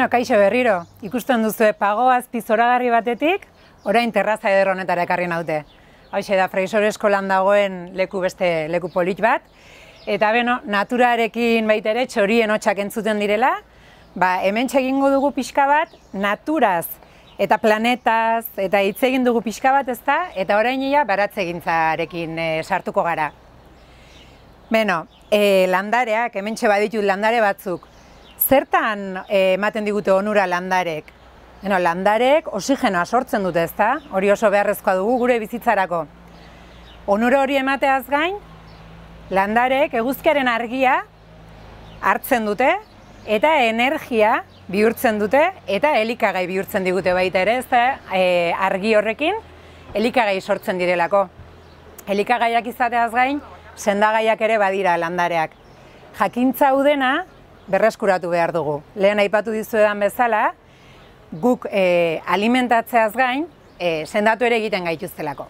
Beno, kaixo berriro, ikusten duzu eh, pagoaz pizoragarri batetik, orain terraza eder honetara ekarri naute. Hau da, freizoresko landagoen leku beste leku polit bat. Eta beno, naturarekin baitere txorien hotxak entzuten direla, ba, hemen egingo dugu pixka bat, naturaz eta planetaz, eta hitz egin dugu pixka bat ezta, eta orain ia baratzegintzarekin eh, sartuko gara. Beno, eh, landareak, hemen txe baditut landare batzuk, Zertan eh, ematen digute onura landarek? Bueno, landarek osigenoa sortzen dute, ezta? Hori oso beharrezkoa dugu gure bizitzarako. Onura hori emateaz gain, landarek eguzkiaren argia hartzen dute eta energia bihurtzen dute eta elikagai bihurtzen digute baita ere, ezta? E, argi horrekin elikagai sortzen direlako. Elikagaiak izateaz gain, sendagaiak ere badira landareak. Jakintza udena, berreskuratu behar dugu. Lehen aipatu dizuedan bezala, guk e, alimentatzeaz gain, e, sendatu ere egiten gaituztelako.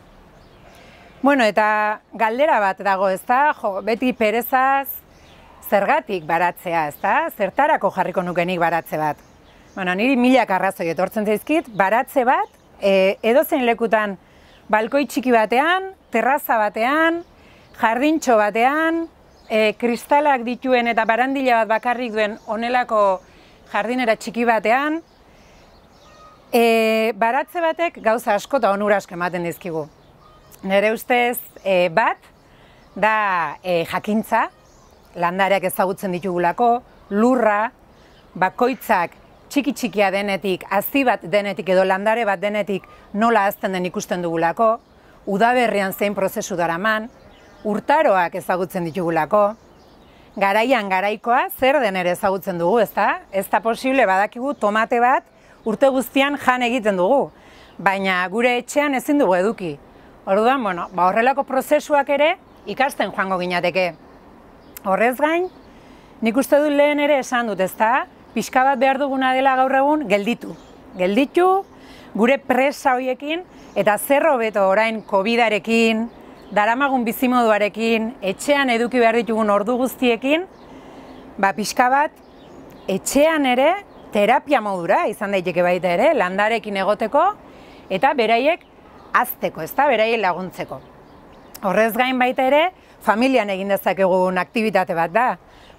Bueno, eta galdera bat dago ez da, jo, beti perezaz, zergatik baratzea, ez da? Zertarako jarriko nukenik baratze bat? Bueno, niri milak arrazoi etortzen zaizkit, baratze bat, e, eh, edo lekutan, balkoi txiki batean, terraza batean, jardintxo batean, e, kristalak dituen eta barandila bat bakarrik duen onelako jardinera txiki batean, e, baratze batek gauza asko eta onura asko ematen dizkigu. Nere ustez e, bat, da e, jakintza, landareak ezagutzen ditugulako, lurra, bakoitzak, txiki txikia denetik, azi bat denetik edo landare bat denetik nola azten den ikusten dugulako, udaberrian zein prozesu daraman, urtaroak ezagutzen ditugulako. Garaian garaikoa zer den ere ezagutzen dugu, ezta? da? Ez da posible badakigu tomate bat urte guztian jan egiten dugu, baina gure etxean ezin dugu eduki. Orduan, bueno, ba horrelako prozesuak ere ikasten joango ginateke. Horrez gain, nik uste dut lehen ere esan dut, ezta? da? Piska bat behar duguna dela gaur egun gelditu. Gelditu gure presa hoiekin eta zerro beto orain COVIDarekin, daramagun bizimo bizimoduarekin, etxean eduki behar ditugun ordu guztiekin, ba, pixka bat, etxean ere, terapia modura, izan daiteke baita ere, landarekin egoteko, eta beraiek azteko, ezta beraiek laguntzeko. Horrez gain baita ere, familian egin dezakegun aktibitate bat da,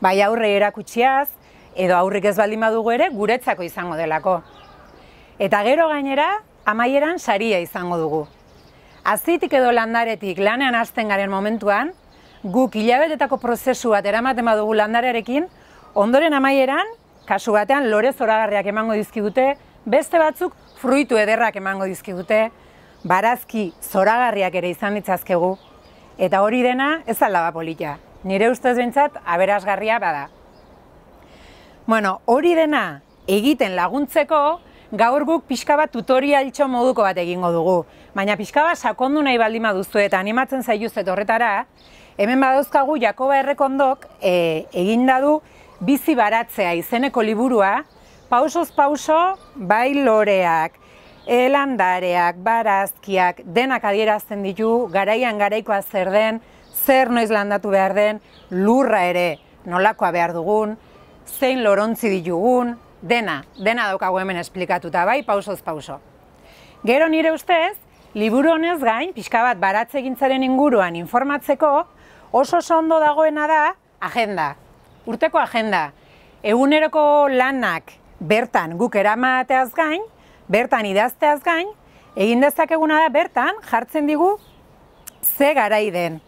bai aurre erakutsiaz, edo aurrik ez baldin badugu ere, guretzako izango delako. Eta gero gainera, amaieran saria izango dugu, azitik edo landaretik lanean hasten garen momentuan, guk hilabetetako prozesu bat eramaten badugu landarearekin, ondoren amaieran, kasu batean, lore zoragarriak emango dizkigute, beste batzuk fruitu ederrak emango dizkigute, barazki zoragarriak ere izan ditzazkegu, eta hori dena ez aldaba polita. Nire ustez aberasgarria aberazgarria bada. Bueno, hori dena egiten laguntzeko, gaur guk pixka bat tutorial moduko bat egingo dugu. Baina pixka bat sakondu nahi baldima duzu eta animatzen zaiuzet horretara, hemen badauzkagu Jakoba Errekondok e, eginda du bizi baratzea izeneko liburua, pausoz pauso bai loreak, elandareak, barazkiak, denak adierazten ditu, garaian garaikoa zer den, zer noiz landatu behar den, lurra ere nolakoa behar dugun, zein lorontzi ditugun, dena, dena daukago hemen esplikatuta, bai, pausoz pauso. Gero nire ustez, liburu honez gain, pixka bat baratzegintzaren inguruan informatzeko, oso oso ondo dagoena da, agenda. Urteko agenda. Eguneroko lanak bertan guk eramateaz gain, bertan idazteaz gain, egin dezakeguna da bertan jartzen digu ze garai den.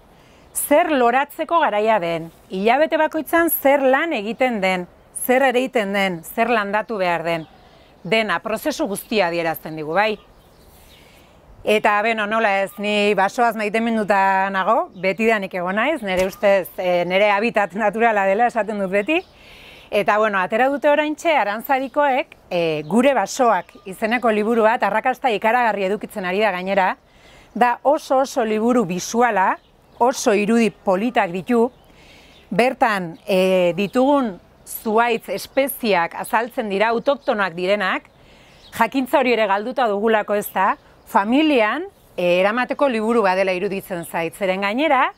Zer loratzeko garaia den, hilabete bakoitzan zer lan egiten den, zer ere iten den, zer landatu behar den, dena, prozesu guztia adierazten digu, bai. Eta, beno, nola ez, ni basoaz maite minuta nago, beti da nik egon naiz, nire ustez, eh, nire habitat naturala dela esaten dut beti. Eta, bueno, atera dute orain txe, arantzadikoek, eh, gure basoak izeneko liburu bat, arrakasta ikaragarri edukitzen ari da gainera, da oso oso liburu bisuala, oso irudi politak ditu, bertan eh, ditugun zuaitz espeziak azaltzen dira autoktonak direnak, jakintza hori ere galduta dugulako ez da, familian eh, eramateko liburu bat iruditzen zait. Zeren gainera,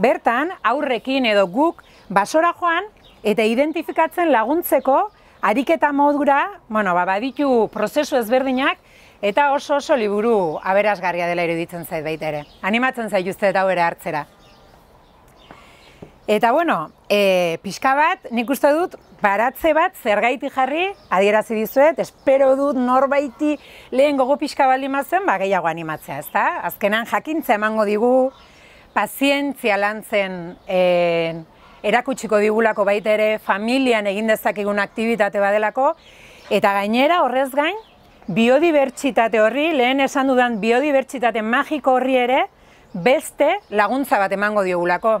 bertan aurrekin edo guk basora joan eta identifikatzen laguntzeko ariketa modura, bueno, ba, baditu prozesu ezberdinak, eta oso oso liburu aberazgarria dela iruditzen zait baita ere. Animatzen zait juzte eta hori hartzera. Eta bueno, e, pixka bat, nik uste dut, baratze bat, zer jarri, adierazi dizuet, espero dut norbaiti lehen gogo pixka bat limazen, ba, gehiago animatzea, ez da? Azkenan jakintza emango digu, pazientzia lan zen, e, erakutsiko digulako baita ere, familian egin dezakigun aktibitate badelako, eta gainera horrez gain, biodibertsitate horri, lehen esan dudan biodibertsitate magiko horri ere, beste laguntza bat emango diogulako.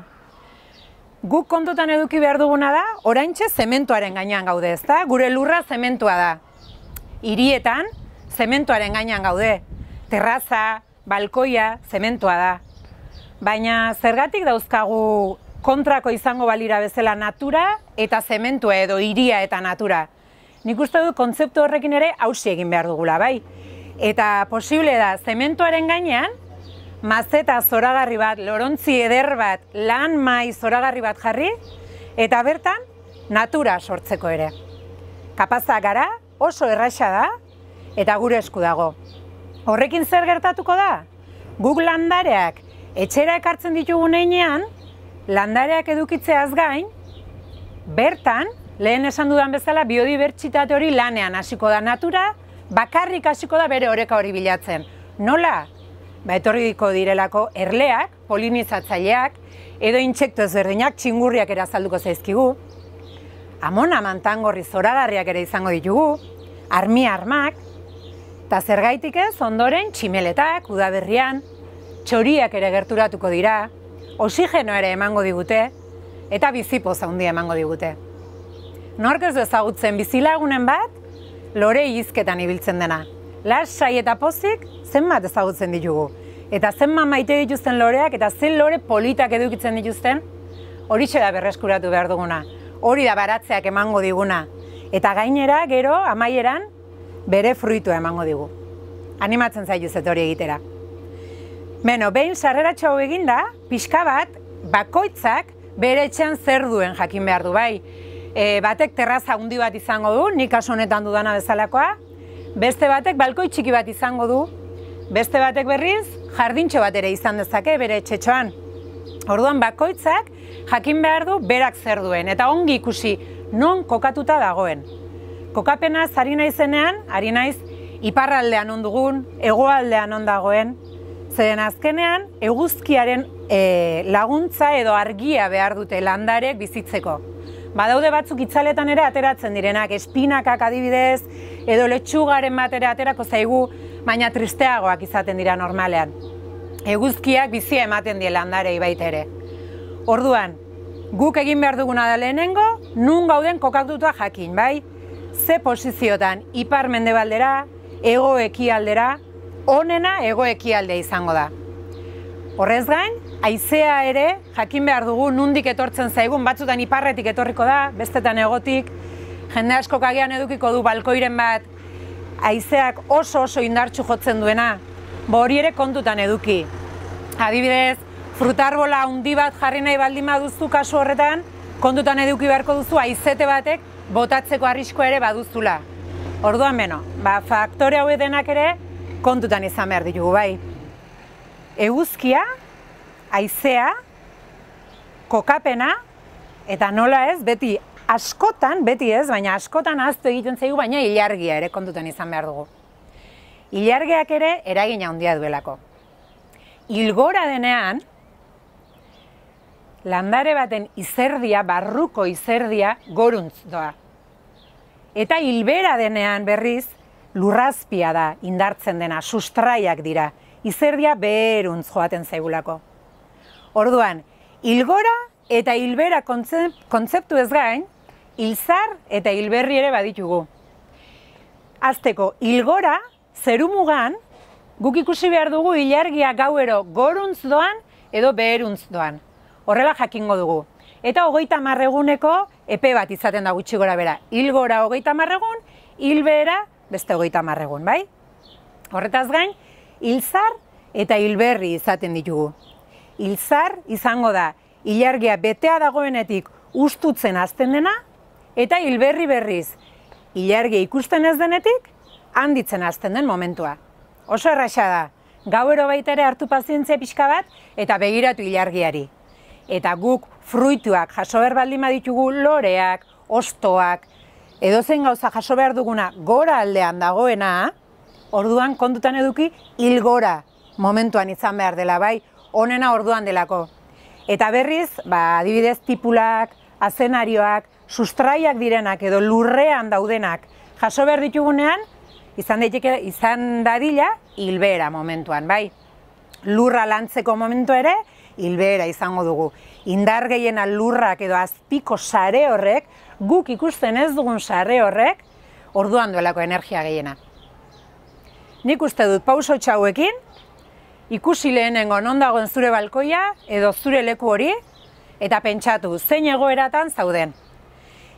Guk kontotan eduki behar duguna da, oraintxe zementuaren gainean gaude, ez da? Gure lurra zementua da. Hirietan, zementuaren gainean gaude. Terraza, balkoia, zementua da. Baina zergatik dauzkagu kontrako izango balira bezala natura eta zementua edo hiria eta natura. Nik uste du kontzeptu horrekin ere hausi egin behar dugula, bai? Eta posible da, zementuaren gainean, mazeta zoragarri bat, lorontzi eder bat, lan mai zoragarri bat jarri, eta bertan, natura sortzeko ere. Kapazak gara oso erraixa da, eta gure esku dago. Horrekin zer gertatuko da? Guk landareak etxera ekartzen ditugu neinean, landareak edukitzeaz gain, bertan, lehen esan dudan bezala, biodibertsitate hori lanean hasiko da natura, bakarrik hasiko da bere oreka hori bilatzen. Nola? ba, etorriko direlako erleak, polinizatzaileak, edo intxekto ezberdinak txingurriak ere azalduko zaizkigu, amona mantangorri zoragarriak ere izango ditugu, armi armak, eta zergaitik ez ondoren tximeletak, udaberrian, txoriak ere gerturatuko dira, oxigeno ere emango digute, eta bizipo zaundi emango digute. Nork ez ezagutzen bizilagunen bat, lore izketan ibiltzen dena, lasai eta pozik zenbat ezagutzen ditugu. Eta zenbat maite dituzten loreak eta zen lore politak edukitzen dituzten, hori da berreskuratu behar duguna. Hori da baratzeak emango diguna. Eta gainera, gero, amaieran, bere fruitua emango digu. Animatzen zaitu hori egitera. Beno, behin sarreratxo hau eginda, pixka bat, bakoitzak bere etxean zer duen jakin behar du, bai. E, batek terraza handi bat izango du, nik kasu honetan dudana bezalakoa, beste batek balkoi txiki bat izango du, beste batek berriz jardintxo bat ere izan dezake bere etxetxoan. Orduan bakoitzak jakin behar du berak zer duen eta ongi ikusi non kokatuta dagoen. Kokapena zari naizenean, ari naiz iparraldean ondugun, hegoaldean ondagoen, zeren azkenean eguzkiaren eh, laguntza edo argia behar dute landarek bizitzeko. Badaude batzuk itzaletan ere ateratzen direnak, espinakak adibidez, edo letxugaren batera aterako zaigu, baina tristeagoak izaten dira normalean. Eguzkiak bizia ematen die landarei baita ere. Orduan, guk egin behar duguna da lehenengo, nun gauden kokatutua jakin, bai? Ze posiziotan, ipar mendebaldera, ego ekialdera, onena ego izango da. Horrez gain, aizea ere jakin behar dugu nundik etortzen zaigun, batzutan iparretik etorriko da, bestetan egotik, jende asko kagean edukiko du balkoiren bat, aizeak oso oso indartxu jotzen duena, bo hori ere kontutan eduki. Adibidez, frutarbola handi bat jarri nahi baldin baduzu kasu horretan, kontutan eduki beharko duzu aizete batek botatzeko arriskoa ere baduzula. Orduan beno, ba, faktore hau denak ere kontutan izan behar ditugu bai. Eguzkia, aizea, kokapena, eta nola ez, beti askotan, beti ez, baina askotan aztu egiten zaigu, baina ilargia ere kontutan izan behar dugu. Ilargeak ere eragina handia duelako. Ilgora denean, landare baten izerdia, barruko izerdia, goruntz doa. Eta hilbera denean berriz, lurrazpia da indartzen dena, sustraiak dira, izerdia beheruntz joaten zaigulako. Orduan, ilgora eta hilbera kontzeptu ez gain, hilzar eta hilberri ere baditugu. Azteko, ilgora, zeru guk ikusi behar dugu hilargia gauero goruntz doan edo beheruntz doan. Horrela jakingo dugu. Eta hogeita marreguneko epe bat izaten da gutxi gora bera. Ilgora hogeita marregun, hilbera beste hogeita marregun, bai? Horretaz gain, hilzar eta hilberri izaten ditugu hilzar izango da ilargia betea dagoenetik ustutzen azten dena eta hilberri berriz ilargia ikusten ez denetik handitzen azten den momentua. Oso erraixa da, gauero baita ere hartu pazientzia pixka bat eta begiratu ilargiari. Eta guk fruituak jaso behar baldin baditugu loreak, ostoak, edo zen gauza jaso behar duguna gora aldean dagoena, orduan kondutan eduki hilgora momentuan izan behar dela bai, onena orduan delako. Eta berriz, ba, adibidez, tipulak, azenarioak, sustraiak direnak edo lurrean daudenak jaso behar ditugunean, izan, daiteke, izan dadila hilbera momentuan, bai. Lurra lantzeko momentu ere, hilbera izango dugu. Indar gehiena lurrak edo azpiko sare horrek, guk ikusten ez dugun sare horrek, orduan duelako energia gehiena. Nik uste dut pauso txauekin, ikusi lehenengo non dagoen zure balkoia edo zure leku hori eta pentsatu zein egoeratan zauden.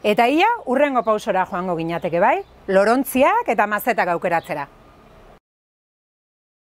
Eta ia, urrengo pausora joango gineateke bai, lorontziak eta mazetak aukeratzera.